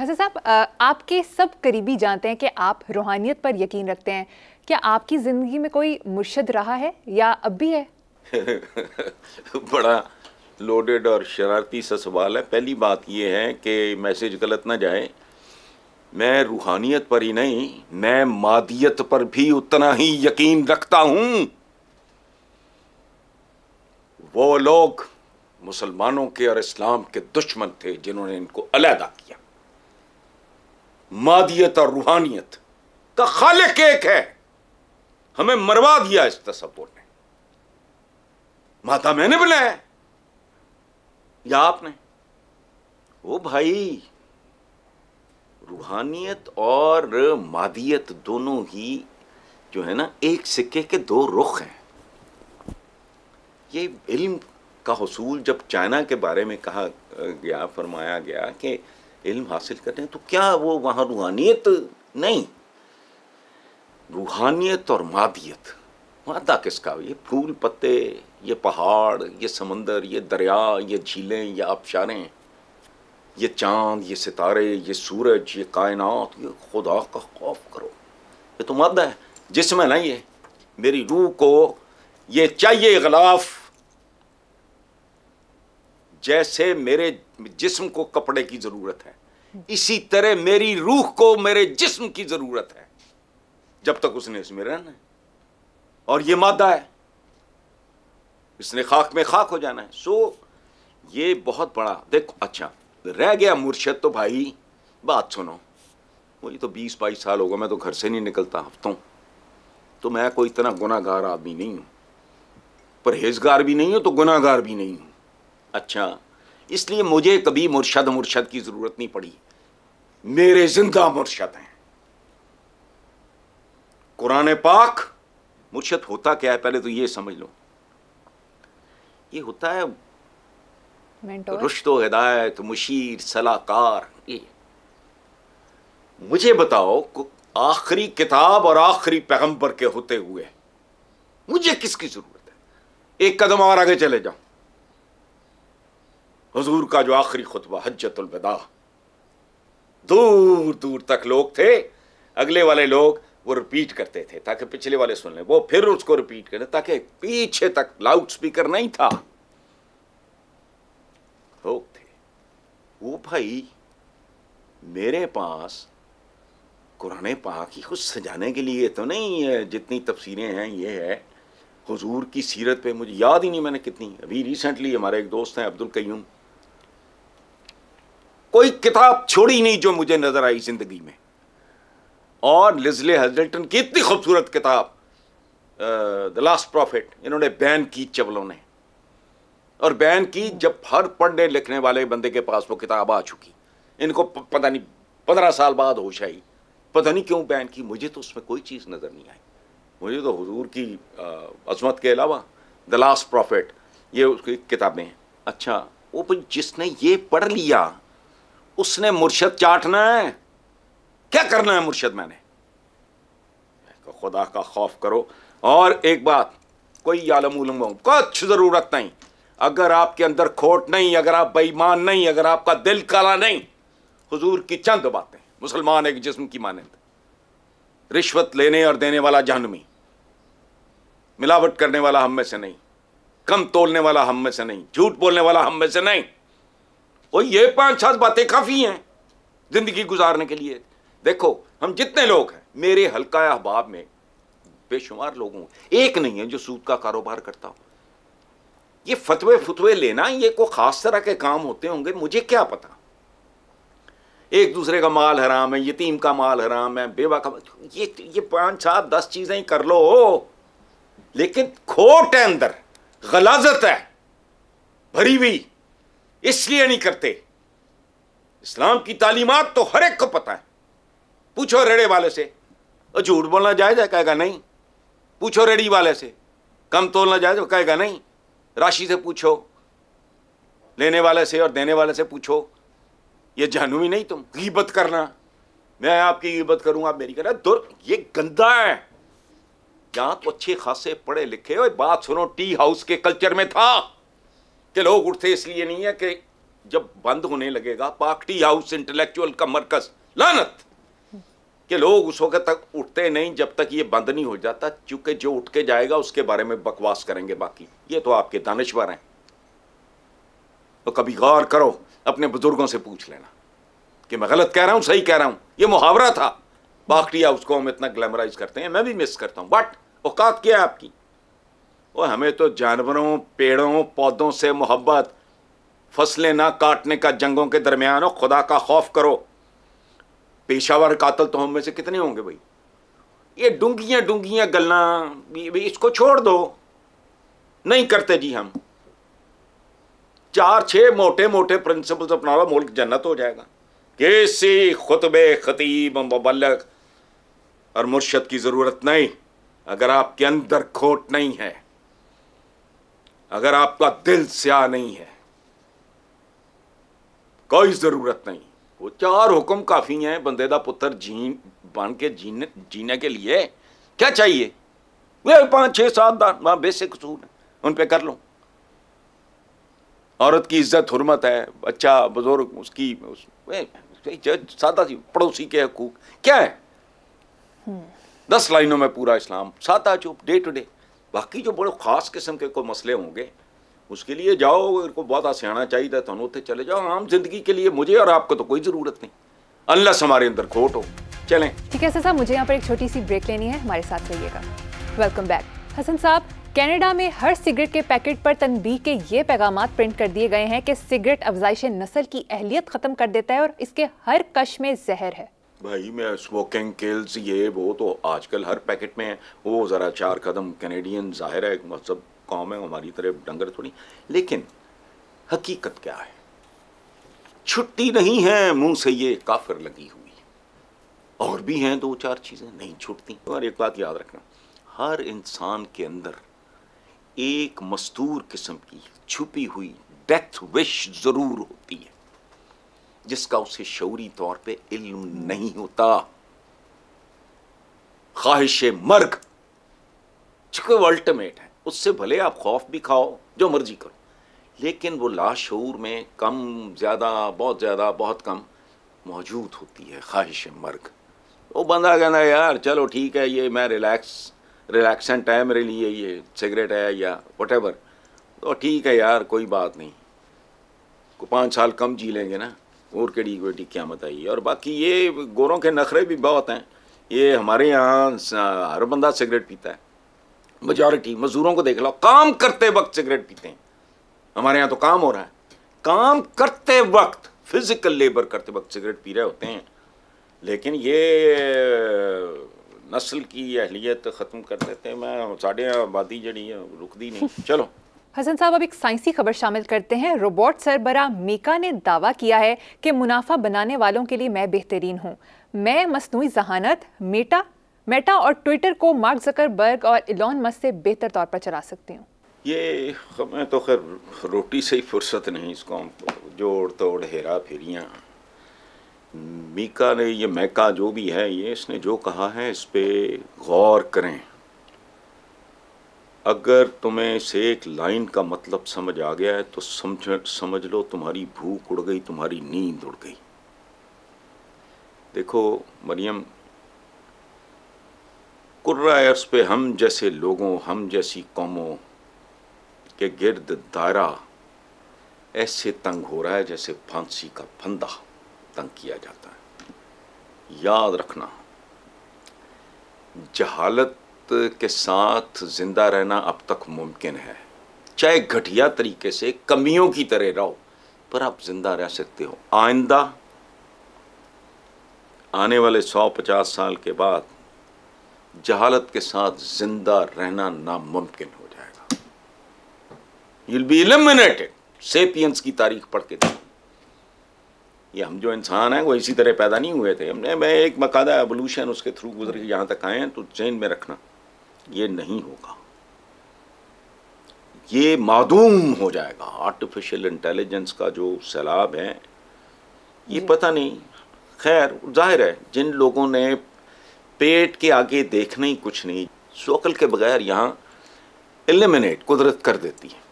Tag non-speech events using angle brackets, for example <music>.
हसन साहब आपके सब करीबी जानते हैं कि आप रूहानियत पर यकीन रखते हैं क्या आपकी ज़िंदगी में कोई मुर्शद रहा है या अब भी है <laughs> बड़ा लोडेड और शरारती सा सवाल है पहली बात यह है कि मैसेज गलत ना जाए मैं रूहानियत पर ही नहीं मैं मादियत पर भी उतना ही यकीन रखता हूं वो लोग मुसलमानों के और इस्लाम के दुश्मन थे जिन्होंने इनको अलहदा किया मादियत और रूहानियत का खालिक एक है हमें मरवा दिया इस तस्वुर ने माता मैंने बनाया या आपने ओ भाई रूहानियत और मादियत दोनों ही जो है ना एक सिक्के के दो रुख हैं ये इल्म का हसूल जब चाइना के बारे में कहा गया फरमाया गया कि इल्म हासिल करें तो क्या वो वहाँ रूहानियत नहीं रूहानियत और मादियत मादा किसका ये फूल पत्ते ये पहाड़ ये समंदर ये दरिया ये झीलें ये आबशारें ये चांद ये सितारे ये सूरज ये कायनात ये खुदा का खौफ करो ये तो मादा है जिसमें नहीं है मेरी रूह को ये चाहिए गलाफ़ जैसे मेरे जिस्म को कपड़े की जरूरत है इसी तरह मेरी रूह को मेरे जिस्म की जरूरत है जब तक उसने इसमें रहना है और ये मादा है इसने खाक में खाक हो जाना है सो ये बहुत बड़ा देखो अच्छा रह गया मुर्शद तो भाई बात सुनो मुझे तो बीस बाईस साल होगा मैं तो घर से नहीं निकलता हफ्तों तो मैं कोई इतना गुनागार आदमी नहीं हूं परहेजगार भी नहीं हूँ तो गुनागार भी नहीं हूं अच्छा इसलिए मुझे कभी मुर्शद मुर्शद की ज़रूरत नहीं पड़ी मेरे जिंदा मुर्शद हैं कुरान पाक मुर्शद होता क्या है पहले तो ये समझ लो ये होता है रुश्त हिदायत मुशीर सलाहकार ये मुझे बताओ आखिरी किताब और आखिरी पैगंबर के होते हुए मुझे किसकी जरूरत है एक कदम और आगे चले जाओ हजूर का जो आखिरी खुतबा हजतुलविदा दूर दूर तक लोग थे अगले वाले लोग वो रिपीट करते थे ताकि पिछले वाले सुन लें वो फिर उसको रिपीट करते ताकि पीछे तक लाउड स्पीकर नहीं था लोग थे वो भाई मेरे पास कुरान पाक ही खुद सजाने के लिए तो नहीं है जितनी तफसीरें हैं ये है हुजूर की सीरत पे मुझे याद ही नहीं मैंने कितनी अभी रिसेंटली हमारे एक दोस्त हैं अब्दुल कयूम कोई किताब छोड़ी नहीं जो मुझे नजर आई जिंदगी में और लिजले हजल्टन की इतनी खूबसूरत किताब द लास्ट प्रॉफिट इन्होंने बैन की चबलों ने और बैन की जब हर पढ़ने लिखने वाले बंदे के पास वो किताब आ चुकी इनको पता नहीं पंद्रह साल बाद होश आई पता नहीं क्यों बैन की मुझे तो उसमें कोई चीज़ नज़र नहीं आई मुझे तो हजूर की अजमत के अलावा द लास्ट प्रॉफिट ये उसकी किताबें हैं अच्छा वो जिसने ये पढ़ लिया उसने मुर्शद चाटना है क्या करना है मुर्शद मैंने खुदा का खौफ करो और एक बात कोई आलम उलम कुछ ज़रूरत नहीं अगर आपके अंदर खोट नहीं अगर आप बेईमान नहीं अगर आपका दिल काला नहीं हुजूर की चंद बातें मुसलमान एक जिस्म की मानंद रिश्वत लेने और देने वाला जहनमी मिलावट करने वाला हम में से नहीं कम तोलने वाला हम में से नहीं झूठ बोलने वाला हम में से नहीं वो ये पांच छह बातें काफ़ी हैं ज़िंदगी गुजारने के लिए देखो हम जितने लोग हैं मेरे हल्का अहबाब में बेशुमार लोगों एक नहीं है जो सूद का कारोबार करता हो ये फतवे फतवे लेना ये को ख़ास तरह के काम होते होंगे मुझे क्या पता एक दूसरे का माल हराम है यतीम का माल हराम है बेवा का ये ये पांच छह दस चीज़ें ही कर लो लेकिन खोट है अंदर गलाजत है भरी हुई इसलिए नहीं करते इस्लाम की तालीमत तो हर एक को पता है पूछो रेड़े वाले से और झूठ बोलना जायज है कहेगा नहीं पूछो रेड़ी वाले से कम तोलना जायज कहेगा नहीं राशि से पूछो लेने वाले से और देने वाले से पूछो ये ही नहीं तुम गिबत करना मैं आपकी गिबत करूं आप मेरी करना दुर ये गंदा है जहां तो अच्छे खासे पढ़े लिखे हो बात सुनो टी हाउस के कल्चर में था कि लोग उठते इसलिए नहीं है कि जब बंद होने लगेगा पार्टी हाउस इंटेलेक्चुअल का मरकज लानत के लोग उस वक्त तक उठते नहीं जब तक ये बंद नहीं हो जाता क्योंकि जो उठ के जाएगा उसके बारे में बकवास करेंगे बाकी ये तो आपके दानश्वर हैं तो कभी गौर करो अपने बुजुर्गों से पूछ लेना कि मैं गलत कह रहा हूं सही कह रहा हूं ये मुहावरा था बाख्टिया उसको हम इतना ग्लैमराइज करते हैं मैं भी मिस करता हूं बट औकात क्या है आपकी और हमें तो जानवरों पेड़ों पौधों से मोहब्बत फसलें ना काटने का जंगों के दरमियान हो खुदा का खौफ करो पेशावर कातल तो हम में से कितने होंगे भाई ये डूंगियाँ डूंगियाँ गलना इसको छोड़ दो नहीं करते जी हम चार छः मोटे मोटे प्रिंसिपल्स अपना लो मुल्क जन्नत हो जाएगा किसी खुतबे खतीब मुबलक और मुर्शद की ज़रूरत नहीं अगर आपके अंदर खोट नहीं है अगर आपका दिल स्या नहीं है कोई ज़रूरत नहीं वो चार हुक्म काफ़ी हैं बंदे का पुत्र जी बन के जीने जीने के लिए क्या चाहिए वे पांच छह सात वहां बेसिक सूट उन पर कर लो औरत की इज्जत हुरमत है बच्चा बुजुर्ग उसकी उस, सादा थी पड़ोसी के हकूक क्या है हम्म। दस लाइनों में पूरा इस्लाम सादा चुप डे टू डे बाकी जो बड़े खास किस्म के कोई मसले होंगे उसके लिए जाओ इनको बहुत आसियाना चाहिए तो उत्थे चले जाओ आम जिंदगी के लिए मुझे और आपको तो कोई ज़रूरत नहीं अनलस हमारे अंदर खोट हो चलें ठीक है साहब मुझे यहाँ पर एक छोटी सी ब्रेक लेनी है हमारे साथ रहिएगा वेलकम बैक हसन साहब कनाडा में हर सिगरेट के पैकेट पर तनबी के ये पैगाम प्रिंट कर दिए गए हैं कि सिगरेट अफजाइश नस्ल की अहलियत ख़त्म कर देता है और इसके हर कश में जहर है भाई मैं स्मोकिंग किल्स ये वो तो आजकल हर पैकेट में है वो ज़रा चार कदम कैनेडियन ज़ाहिर है एक मजहब कौम है हमारी तरह डंगर थोड़ी लेकिन हकीकत क्या है छुट्टी नहीं है मुंह से ये काफिर लगी हुई और भी हैं दो चार चीज़ें नहीं छुटती और एक बात याद रखना हर इंसान के अंदर एक मस्तूर किस्म की छुपी हुई डेथ विश ज़रूर होती है जिसका उसे शौरी तौर पे इल्म नहीं होता ख्वाहिश मर्ग अल्टीमेट है उससे भले आप खौफ भी खाओ जो मर्जी करो लेकिन वो लाशूर में कम ज़्यादा बहुत ज़्यादा बहुत कम मौजूद होती है ख्वाहिश मर्ग वो बंदा कहना यार चलो ठीक है ये मैं रिलैक्स रिलैक्सेंट है मेरे लिए ये सिगरेट है या वट तो ठीक है यार कोई बात नहीं को पाँच साल कम जी लेंगे ना और कड़ी बेटी क्या बताइए और बाकी ये गोरों के नखरे भी बहुत हैं ये हमारे यहाँ हर बंदा सिगरेट पीता है मजॉरिटी मजदूरों को देख लो काम करते वक्त सिगरेट पीते हैं हमारे यहाँ तो काम हो रहा है काम करते वक्त फिजिकल लेबर करते वक्त सिगरेट पी रहे होते हैं लेकिन ये नस्ल की अहलियत ख़त्म कर देते हैं मैं साढ़े आबादी जड़ी है रुकती नहीं चलो हसन साहब अब एक साइंसी खबर शामिल करते हैं रोबोट सरबरा मीका ने दावा किया है कि मुनाफा बनाने वालों के लिए मैं बेहतरीन हूँ मैं मसनू जहानत मेटा मेटा और ट्विटर को मार्क जकरबर्ग और इलॉन मस से बेहतर तौर पर चला सकती हूँ ये हमें तो खैर रोटी से ही फुर्सत नहीं इसको हम जोड़ तोड़ हेरा फेरियाँ मीका ने ये मैका जो भी है ये इसने जो कहा है इस पर गौर करें अगर तुम्हें से एक लाइन का मतलब समझ आ गया है तो समझ समझ लो तुम्हारी भूख उड़ गई तुम्हारी नींद उड़ गई देखो मरियम कुर्रा अर्स पे हम जैसे लोगों हम जैसी कौमों के गिर्द दायरा ऐसे तंग हो रहा है जैसे फांसी का फंदा तंग किया जाता है याद रखना जहालत के साथ ज़िंदा रहना अब तक मुमकिन है चाहे घटिया तरीके से कमियों की तरह रहो पर आप ज़िंदा रह सकते हो आइंदा आने वाले 150 साल के बाद जहालत के साथ ज़िंदा रहना नामुमकिन हो जाएगा यूल बी इलिमिनेटेड सेपियंस की तारीख पढ़ के देखो ये हम जो इंसान हैं वो इसी तरह पैदा नहीं हुए थे हमने मैं एक मकादा एवोल्यूशन उसके थ्रू गुजर के यहाँ तक आए हैं तो चेन में रखना ये नहीं होगा ये मादूम हो जाएगा आर्टिफिशियल इंटेलिजेंस का जो सैलाब है ये पता नहीं खैर जाहिर है जिन लोगों ने पेट के आगे देखना ही कुछ नहीं शक्ल के बगैर यहाँ एलिमिनेट कुदरत कर देती है